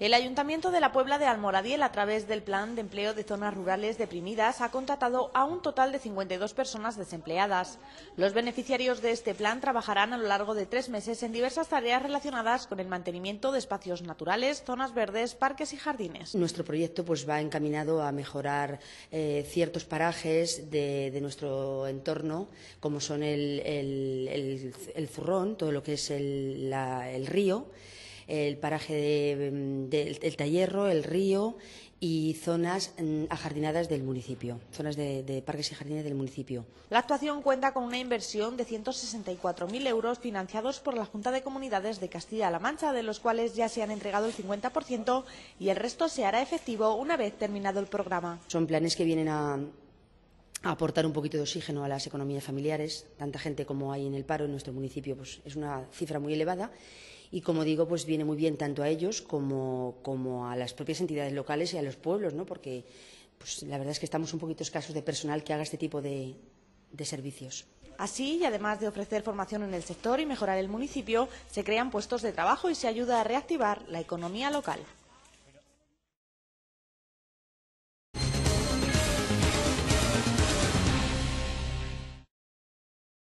El Ayuntamiento de la Puebla de Almoradiel, a través del Plan de Empleo de Zonas Rurales Deprimidas, ha contratado a un total de 52 personas desempleadas. Los beneficiarios de este plan trabajarán a lo largo de tres meses en diversas tareas relacionadas con el mantenimiento de espacios naturales, zonas verdes, parques y jardines. Nuestro proyecto pues, va encaminado a mejorar eh, ciertos parajes de, nuestro entorno, como son el, zurrón, todo lo que es el río el paraje mm, del Tallerro, el río y zonas mm, ajardinadas del municipio, zonas de, de, parques y jardines del municipio. La actuación cuenta con una inversión de 164.000 euros financiados por la Junta de Comunidades de Castilla-La Mancha, de los cuales ya se han entregado el 50% y el resto se hará efectivo una vez terminado el programa. Son planes que vienen a aportar un poquito de oxígeno a las economías familiares. Tanta gente como hay en el paro en nuestro municipio pues, es una cifra muy elevada y, como digo, pues viene muy bien tanto a ellos como, a las propias entidades locales y a los pueblos, ¿no? porque pues, la verdad es que estamos un poquito escasos de personal que haga este tipo de, de servicios. Así, y además de ofrecer formación en el sector y mejorar el municipio, se crean puestos de trabajo y se ayuda a reactivar la economía local.